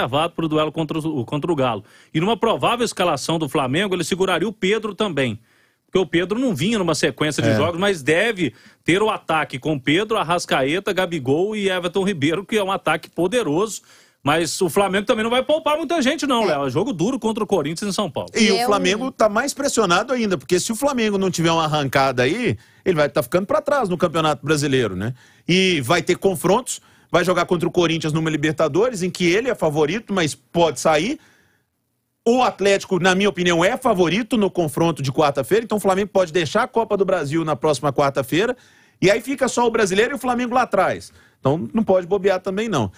reservado para o duelo contra o, contra o Galo. E numa provável escalação do Flamengo, ele seguraria o Pedro também. Porque o Pedro não vinha numa sequência de é. jogos, mas deve ter o ataque com Pedro, Arrascaeta, Gabigol e Everton Ribeiro, que é um ataque poderoso. Mas o Flamengo também não vai poupar muita gente, não, Léo. É jogo duro contra o Corinthians em São Paulo. E, o é Flamengo um... tá mais pressionado ainda, porque se o Flamengo não tiver uma arrancada aí, ele vai estar tá ficando para trás no Campeonato Brasileiro, né? E vai ter confrontos vai jogar contra o Corinthians numa Libertadores, em que ele é favorito, mas pode sair. O Atlético, na minha opinião, é favorito no confronto de quarta-feira, então o Flamengo pode deixar a Copa do Brasil na próxima quarta-feira, e aí fica só o brasileiro e o Flamengo lá atrás. Então não pode bobear também, não.